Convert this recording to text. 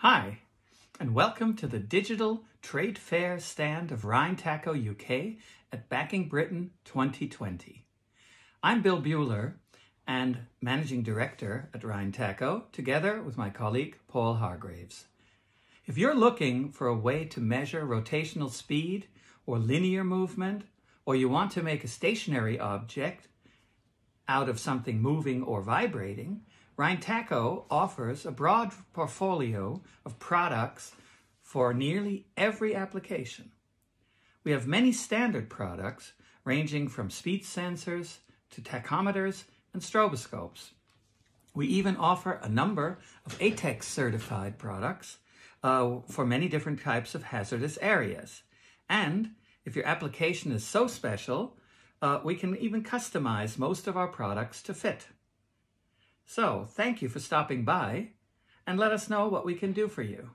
Hi, and welcome to the Digital Trade Fair stand of Rhine Taco UK at Backing Britain 2020. I'm Bill Bueller and Managing Director at Rhine Taco, together with my colleague Paul Hargraves. If you're looking for a way to measure rotational speed or linear movement, or you want to make a stationary object out of something moving or vibrating, Rhintaco offers a broad portfolio of products for nearly every application. We have many standard products ranging from speech sensors to tachometers and stroboscopes. We even offer a number of ATEX certified products uh, for many different types of hazardous areas. And if your application is so special, uh, we can even customize most of our products to fit. So thank you for stopping by and let us know what we can do for you.